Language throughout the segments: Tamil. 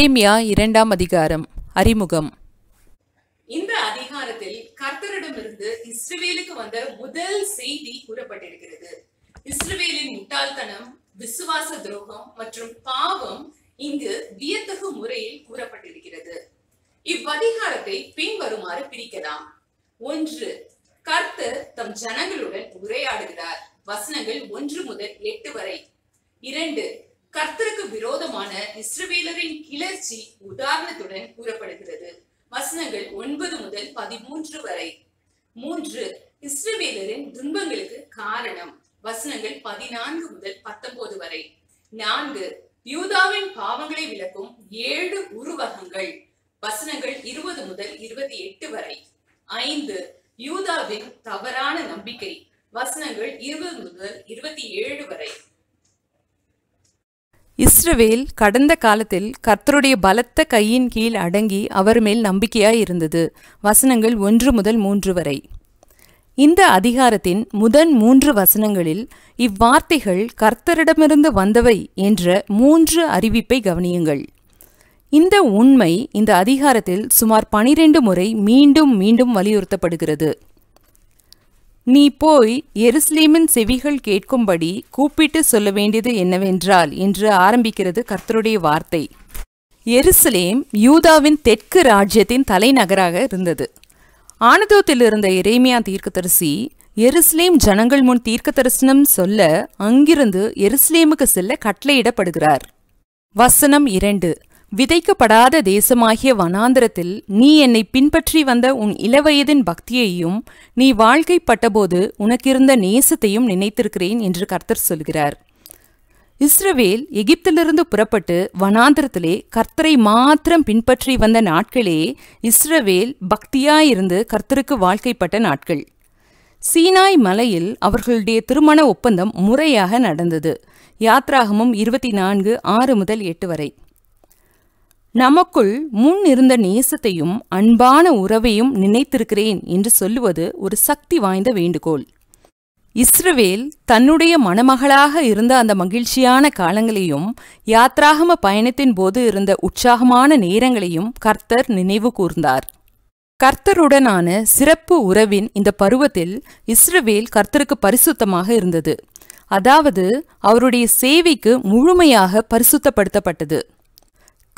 எரேமியா இரண்டாம் அதிகாரம் அறிமுகம் இந்த அதிகாரத்தில் கர்த்தரிடமிருந்து இஸ்ரேலுக்கு வந்த முதல் செய்தி கூறப்பட்டிருக்கிறது இஸ்ரேலின் முட்டாள்தனம் விசுவாச துரோகம் மற்றும் பாவம் இங்கு வியத்தகு முறையில் கூறப்பட்டிருக்கிறது இவ்வதிகாரத்தை பின்வருமாறு பிரிக்கலாம் ஒன்று கர்த்தர் தம் ஜனங்களுடன் உரையாடுகிறார் வசனங்கள் ஒன்று முதல் எட்டு வரை இரண்டு கர்த்தருக்கு விரோதமான இஸ்ரவேலரின் கிளர்ச்சி உதாரணத்துடன் கூறப்படுகிறது வசனங்கள் ஒன்பது முதல் பதிமூன்று வரை மூன்று இஸ்ரவேலரின் துன்பங்களுக்கு காரணம் வசனங்கள் பதினான்கு முதல் பத்தொன்பது வரை நான்கு யூதாவின் பாவங்களை விளக்கும் ஏழு உருவகங்கள் வசனங்கள் இருபது முதல் இருபத்தி எட்டு வரை ஐந்து யூதாவின் தவறான நம்பிக்கை வசனங்கள் இருபது முதல் இருபத்தி ஏழு வரை இஸ்ரவேல் கடந்த காலத்தில் கர்த்தருடைய பலத்த கையின் கீழ் அடங்கி அவர் மேல் நம்பிக்கையாய் இருந்தது வசனங்கள் ஒன்று முதல் மூன்று வரை இந்த அதிகாரத்தின் முதன் மூன்று வசனங்களில் இவ்வார்த்தைகள் கர்த்தரிடமிருந்து வந்தவை என்ற மூன்று அறிவிப்பை கவனியுங்கள் இந்த உண்மை இந்த அதிகாரத்தில் சுமார் பனிரெண்டு முறை மீண்டும் மீண்டும் வலியுறுத்தப்படுகிறது நீ போய் எருஸ்லீமின் செவிகள் கேட்கும்படி கூப்பிட்டு சொல்ல வேண்டியது என்னவென்றால் என்று ஆரம்பிக்கிறது கர்த்தருடைய வார்த்தை எருசலேம் யூதாவின் தெற்கு ராஜ்யத்தின் தலைநகராக இருந்தது ஆனதோத்தில் இருந்த இறைமையா தீர்க்கதரிசி எருஸ்லேம் ஜனங்கள் முன் தீர்க்க தரிசனம் சொல்ல அங்கிருந்து எருஸ்லேமுக்கு செல்ல கட்டளையிடப்படுகிறார் வசனம் இரண்டு விதைக்கப்படாத தேசமாகிய வனாந்திரத்தில் நீ என்னை பின்பற்றி வந்த உன் இளவயதின் பக்தியையும் நீ வாழ்க்கைப்பட்டபோது உனக்கிருந்த நேசத்தையும் நினைத்திருக்கிறேன் என்று கர்த்தர் சொல்கிறார் இஸ்ரவேல் எகிப்திலிருந்து புறப்பட்டு வனாந்திரத்திலே கர்த்தரை மாத்திரம் பின்பற்றி வந்த நாட்களே இஸ்ரவேல் பக்தியாயிருந்து கர்த்தருக்கு வாழ்க்கைப்பட்ட நாட்கள் சீனாய் மலையில் அவர்களுடைய திருமண ஒப்பந்தம் முறையாக நடந்தது யாத்ராகமும் இருபத்தி நான்கு ஆறு முதல் எட்டு வரை நமக்குள் முன் இருந்த நேசத்தையும் அன்பான உறவையும் நினைத்திருக்கிறேன் என்று சொல்லுவது ஒரு சக்தி வாய்ந்த வேண்டுகோள் இஸ்ரவேல் தன்னுடைய மணமகளாக இருந்த அந்த மகிழ்ச்சியான காலங்களையும் யாத்ராகம பயணத்தின் போது இருந்த உற்சாகமான நேரங்களையும் கர்த்தர் நினைவு கூர்ந்தார் கர்த்தருடனான சிறப்பு உறவின் இந்த பருவத்தில் இஸ்ரவேல் கர்த்தருக்கு பரிசுத்தமாக இருந்தது அதாவது அவருடைய சேவைக்கு முழுமையாக பரிசுத்தப்படுத்தப்பட்டது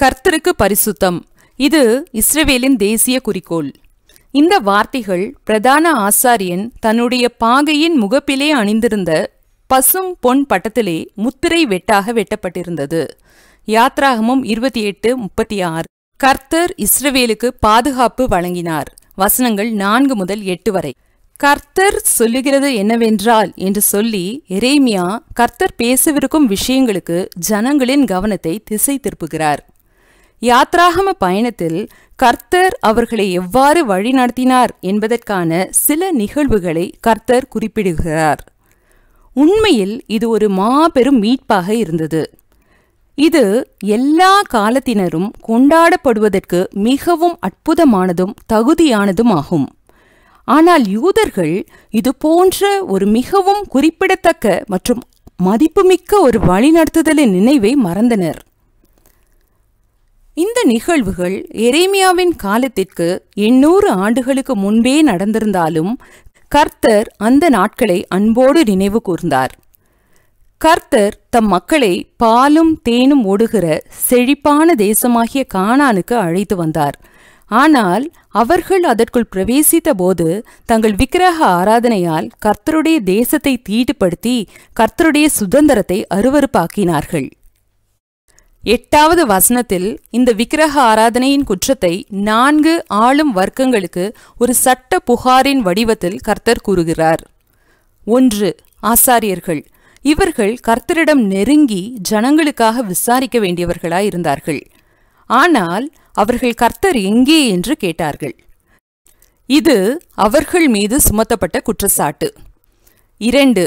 கர்த்தருக்கு பரிசுத்தம் இது இஸ்ரவேலின் தேசிய குறிக்கோள் இந்த வார்த்தைகள் பிரதான ஆசாரியன் தன்னுடைய பாகையின் முகப்பிலே அணிந்திருந்த பசும் பொன் பட்டத்திலே முத்திரை வெட்டாக வெட்டப்பட்டிருந்தது யாத்ராகமும் இருபத்தி எட்டு முப்பத்தி ஆறு கர்த்தர் இஸ்ரவேலுக்கு பாதுகாப்பு வழங்கினார் வசனங்கள் நான்கு முதல் எட்டு வரை கர்த்தர் சொல்லுகிறது என்னவென்றால் என்று சொல்லி எரேமியா கர்த்தர் பேசவிருக்கும் விஷயங்களுக்கு ஜனங்களின் கவனத்தை திசை திருப்புகிறார் யாத்ராகம பயணத்தில் கர்த்தர் அவர்களை எவ்வாறு வழிநடத்தினார் என்பதற்கான சில நிகழ்வுகளை கர்த்தர் குறிப்பிடுகிறார் உண்மையில் இது ஒரு மாபெரும் மீட்பாக இருந்தது இது எல்லா காலத்தினரும் கொண்டாடப்படுவதற்கு மிகவும் அற்புதமானதும் தகுதியானதும் ஆகும் ஆனால் யூதர்கள் இது போன்ற ஒரு மிகவும் குறிப்பிடத்தக்க மற்றும் மதிப்புமிக்க ஒரு வழிநடத்துதலின் நினைவை மறந்தனர் இந்த நிகழ்வுகள் எரேமியாவின் காலத்திற்கு எண்ணூறு ஆண்டுகளுக்கு முன்பே நடந்திருந்தாலும் கர்த்தர் அந்த நாட்களை அன்போடு நினைவு கூர்ந்தார் கர்த்தர் தம் மக்களை பாலும் தேனும் ஓடுகிற செழிப்பான தேசமாகிய கானானுக்கு அழைத்து வந்தார் ஆனால் அவர்கள் அதற்குள் பிரவேசித்த போது தங்கள் விக்கிரக ஆராதனையால் கர்த்தருடைய தேசத்தை தீட்டுப்படுத்தி கர்த்தருடைய சுதந்திரத்தை அருவறுப்பாக்கினார்கள் எட்டாவது வசனத்தில் இந்த விக்கிரக ஆராதனையின் குற்றத்தை நான்கு ஆளும் வர்க்கங்களுக்கு ஒரு சட்ட புகாரின் வடிவத்தில் கர்த்தர் கூறுகிறார் ஒன்று ஆசாரியர்கள் இவர்கள் கர்த்தரிடம் நெருங்கி ஜனங்களுக்காக விசாரிக்க வேண்டியவர்களாய் இருந்தார்கள் ஆனால் அவர்கள் கர்த்தர் எங்கே என்று கேட்டார்கள் இது அவர்கள் மீது சுமத்தப்பட்ட குற்றச்சாட்டு இரண்டு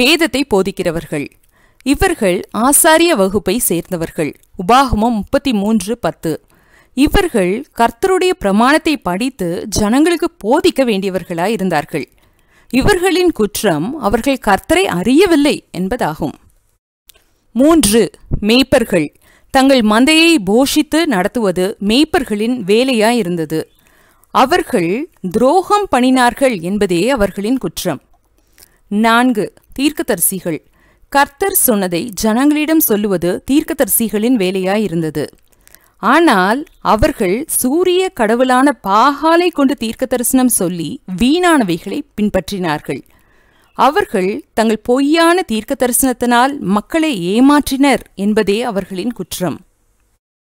வேதத்தை போதிக்கிறவர்கள் இவர்கள் ஆசாரிய வகுப்பை சேர்ந்தவர்கள் உபாகமம் முப்பத்தி மூன்று பத்து இவர்கள் கர்த்தருடைய பிரமாணத்தை படித்து ஜனங்களுக்கு போதிக்க வேண்டியவர்களாய் இருந்தார்கள் இவர்களின் குற்றம் அவர்கள் கர்த்தரை அறியவில்லை என்பதாகும் மூன்று மேய்ப்பர்கள் தங்கள் மந்தையை போஷித்து நடத்துவது மேய்ப்பர்களின் வேலையாயிருந்தது அவர்கள் துரோகம் பண்ணினார்கள் என்பதே அவர்களின் குற்றம் நான்கு தீர்க்கதரிசிகள் கர்த்தர் சொன்னதை ஜனங்களிடம் சொல்லுவது தீர்க்கதரிசிகளின் வேலையாயிருந்தது ஆனால் அவர்கள் சூரிய கடவுளான பாகாலை கொண்டு தீர்க்க தரிசனம் சொல்லி வீணானவைகளை பின்பற்றினார்கள் அவர்கள் தங்கள் பொய்யான தீர்க்க தரிசனத்தினால் மக்களை ஏமாற்றினர் என்பதே அவர்களின் குற்றம்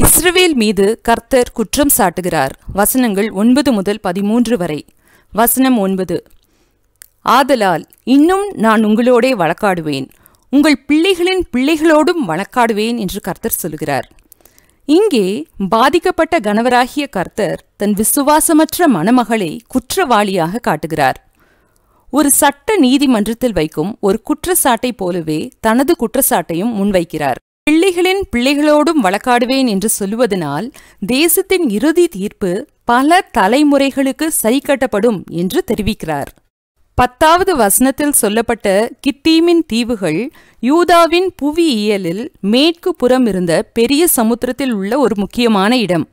இஸ்ரவேல் மீது கர்த்தர் குற்றம் சாட்டுகிறார் வசனங்கள் ஒன்பது முதல் பதிமூன்று வரை வசனம் ஒன்பது ஆதலால் இன்னும் நான் உங்களோடே வழக்காடுவேன் உங்கள் பிள்ளைகளின் பிள்ளைகளோடும் வழக்காடுவேன் என்று கர்த்தர் சொல்கிறார் இங்கே பாதிக்கப்பட்ட கணவராகிய கர்த்தர் தன் விசுவாசமற்ற மணமகளை குற்றவாளியாக காட்டுகிறார் ஒரு சட்ட நீதிமன்றத்தில் வைக்கும் ஒரு குற்றச்சாட்டை போலவே தனது குற்றச்சாட்டையும் முன்வைக்கிறார் பிள்ளைகளின் பிள்ளைகளோடும் வழக்காடுவேன் என்று சொல்லுவதனால் தேசத்தின் இறுதி தீர்ப்பு பல தலைமுறைகளுக்கு சரி கட்டப்படும் என்று தெரிவிக்கிறார் பத்தாவது வசனத்தில் சொல்லப்பட்ட கித்தீமின் தீவுகள் யூதாவின் புவியியலில் மேற்கு புறம் இருந்த பெரிய சமுத்திரத்தில் உள்ள ஒரு முக்கியமான இடம்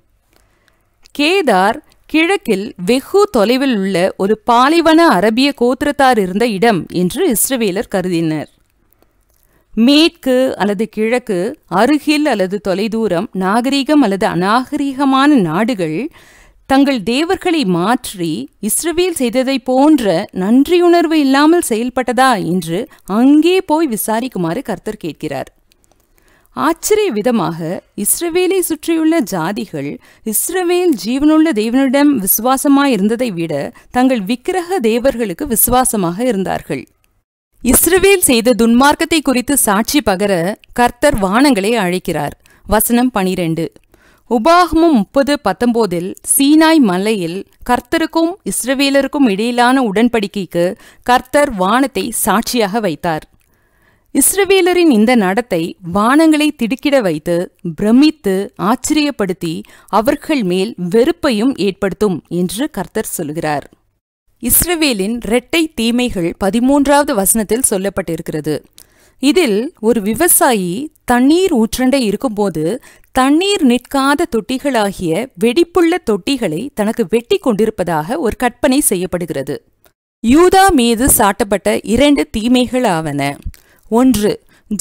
கேதார் கிழக்கில் வெகு தொலைவில் உள்ள ஒரு பாலைவன அரபிய கோத்திரத்தார் இருந்த இடம் என்று இஸ்ரவேலர் கருதினர் மேற்கு அல்லது கிழக்கு அருகில் அல்லது தொலைதூரம் நாகரீகம் அல்லது அநாகரீகமான நாடுகள் தங்கள் தேவர்களை மாற்றி இஸ்ரவேல் செய்ததைப் போன்ற நன்றியுணர்வு இல்லாமல் செயல்பட்டதா என்று அங்கே போய் விசாரிக்குமாறு கர்த்தர் கேட்கிறார் ஆச்சரிய விதமாக இஸ்ரவேலை சுற்றியுள்ள ஜாதிகள் இஸ்ரவேல் ஜீவனுள்ள தேவனிடம் விசுவாசமாக இருந்ததை விட தங்கள் விக்கிரக தேவர்களுக்கு விசுவாசமாக இருந்தார்கள் இஸ்ரவேல் செய்த துன்மார்க்கத்தை குறித்து சாட்சி பகர கர்த்தர் வானங்களை அழைக்கிறார் வசனம் பனிரெண்டு உபாகமும் முப்பது பத்தொம்போதில் சீனாய் மலையில் கர்த்தருக்கும் இஸ்ரவேலருக்கும் இடையிலான உடன்படிக்கைக்கு கர்த்தர் வானத்தை சாட்சியாக வைத்தார் இஸ்ரவேலரின் இந்த நடத்தை வானங்களை திடுக்கிட வைத்து பிரமித்து ஆச்சரியப்படுத்தி அவர்கள் மேல் வெறுப்பையும் ஏற்படுத்தும் என்று கர்த்தர் சொல்கிறார் இஸ்ரவேலின் இரட்டை தீமைகள் பதிமூன்றாவது வசனத்தில் சொல்லப்பட்டிருக்கிறது இதில் ஒரு விவசாயி தண்ணீர் ஊற்றண்டை இருக்கும்போது தண்ணீர் நிற்காத தொட்டிகளாகிய வெடிப்புள்ள தொட்டிகளை தனக்கு வெட்டி கொண்டிருப்பதாக ஒரு கற்பனை செய்யப்படுகிறது யூதா மீது சாட்டப்பட்ட இரண்டு தீமைகள் ஆவன ஒன்று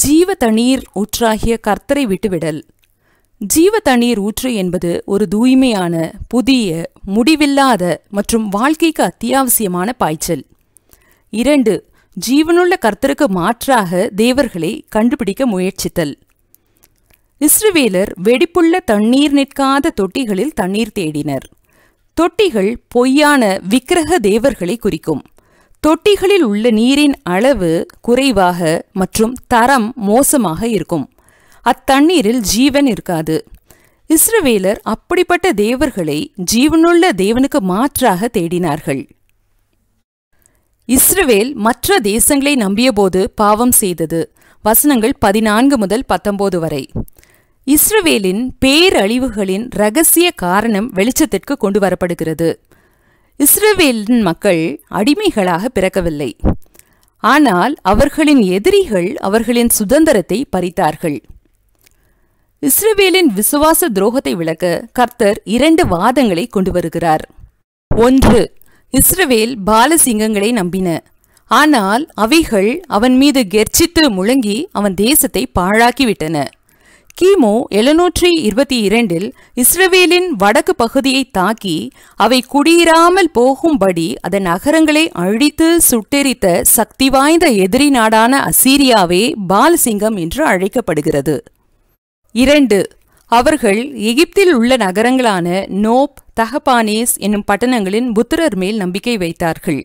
ஜீவ தண்ணீர் ஊற்றாகிய கர்த்தரை விட்டுவிடல் ஜீவ தண்ணீர் ஊற்று என்பது ஒரு தூய்மையான புதிய முடிவில்லாத மற்றும் வாழ்க்கைக்கு அத்தியாவசியமான பாய்ச்சல் இரண்டு ஜீவனுள்ள கர்த்தருக்கு மாற்றாக தேவர்களை கண்டுபிடிக்க முயற்சித்தல் இஸ்ரவேலர் வெடிப்புள்ள தண்ணீர் நிற்காத தொட்டிகளில் தண்ணீர் தேடினர் தொட்டிகள் பொய்யான விக்கிரக தேவர்களை குறிக்கும் தொட்டிகளில் உள்ள நீரின் அளவு குறைவாக மற்றும் தரம் மோசமாக இருக்கும் அத்தண்ணீரில் ஜீவன் இருக்காது இஸ்ரவேலர் அப்படிப்பட்ட தேவர்களை ஜீவனுள்ள தேவனுக்கு மாற்றாக தேடினார்கள் இஸ்ரவேல் மற்ற தேசங்களை நம்பியபோது பாவம் செய்தது வசனங்கள் பதினான்கு முதல் பத்தொன்பது வரை இஸ்ரவேலின் பேரழிவுகளின் ரகசிய காரணம் வெளிச்சத்திற்கு கொண்டு வரப்படுகிறது இஸ்ரவேலின் மக்கள் அடிமைகளாக பிறக்கவில்லை ஆனால் அவர்களின் எதிரிகள் அவர்களின் சுதந்திரத்தை பறித்தார்கள் இஸ்ரவேலின் விசுவாச துரோகத்தை விளக்க கர்த்தர் இரண்டு வாதங்களை கொண்டு வருகிறார் ஒன்று இஸ்ரவேல் பால சிங்கங்களை நம்பின ஆனால் அவைகள் அவன் மீது கெர்ச்சித்து முழங்கி அவன் தேசத்தை பாழாக்கிவிட்டன கிமு எழுநூற்றி இருபத்தி இரண்டில் இஸ்ரவேலின் வடக்கு பகுதியை தாக்கி அவை குடியிராமல் போகும்படி அதன் நகரங்களை அழித்து சுட்டெரித்த சக்தி வாய்ந்த எதிரி நாடான அசீரியாவே பாலசிங்கம் என்று அழைக்கப்படுகிறது இரண்டு அவர்கள் எகிப்தில் உள்ள நகரங்களான நோப் தகபானேஸ் என்னும் பட்டணங்களின் புத்திரர் மேல் நம்பிக்கை வைத்தார்கள்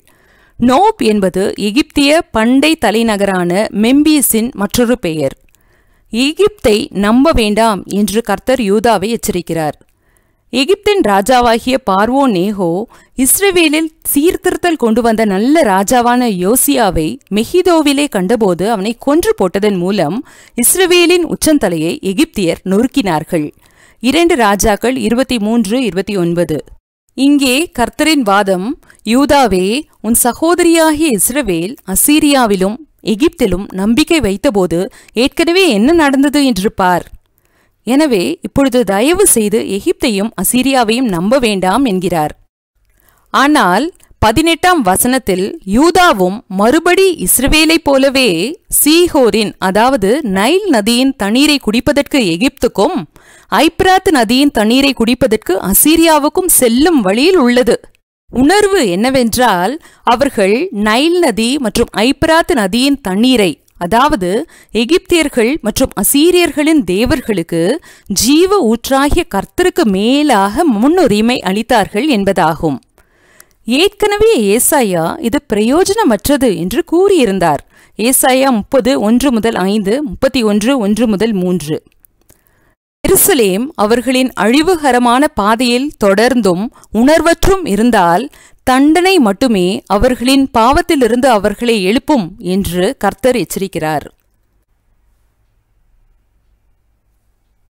நோப் என்பது எகிப்திய பண்டை தலைநகரான மெம்பீஸின் மற்றொரு பெயர் எகிப்தை நம்ப வேண்டாம் என்று கர்த்தர் யூதாவை எச்சரிக்கிறார் எகிப்தின் ராஜாவாகிய பார்வோ நேஹோ இஸ்ரேவேலில் சீர்திருத்தல் கொண்டு வந்த நல்ல ராஜாவான யோசியாவை மெஹிதோவிலே கண்டபோது அவனை கொன்று போட்டதன் மூலம் இஸ்ரேவேலின் உச்சந்தலையை எகிப்தியர் நொறுக்கினார்கள் இரண்டு ராஜாக்கள் இருபத்தி மூன்று இருபத்தி ஒன்பது இங்கே கர்த்தரின் வாதம் யூதாவே உன் சகோதரியாகிய இஸ்ரவேல் அசீரியாவிலும் எகிப்திலும் நம்பிக்கை வைத்தபோது ஏற்கனவே என்ன நடந்தது என்று பார் எனவே இப்பொழுது தயவு செய்து எகிப்தையும் அசீரியாவையும் நம்ப வேண்டாம் என்கிறார் ஆனால் பதினெட்டாம் வசனத்தில் யூதாவும் மறுபடி இஸ்ரவேலைப் போலவே சீஹோரின் அதாவது நைல் நதியின் தண்ணீரை குடிப்பதற்கு எகிப்துக்கும் ஐப்ராத் நதியின் தண்ணீரை குடிப்பதற்கு அசீரியாவுக்கும் செல்லும் வழியில் உள்ளது உணர்வு என்னவென்றால் அவர்கள் நைல் நதி மற்றும் ஐப்ராத் நதியின் தண்ணீரை அதாவது எகிப்தியர்கள் மற்றும் அசீரியர்களின் தேவர்களுக்கு ஜீவ ஊற்றாகிய கர்த்தருக்கு மேலாக முன்னுரிமை அளித்தார்கள் என்பதாகும் ஏற்கனவே ஏசாயா இது பிரயோஜனமற்றது என்று கூறியிருந்தார் ஏசாயா முப்பது ஒன்று முதல் ஐந்து முப்பத்தி ஒன்று ஒன்று முதல் மூன்று எருசலேம் அவர்களின் அழிவுகரமான பாதையில் தொடர்ந்தும் உணர்வற்றும் இருந்தால் தண்டனை மட்டுமே அவர்களின் பாவத்திலிருந்து அவர்களை எழுப்பும் என்று கர்த்தர் எச்சரிக்கிறார்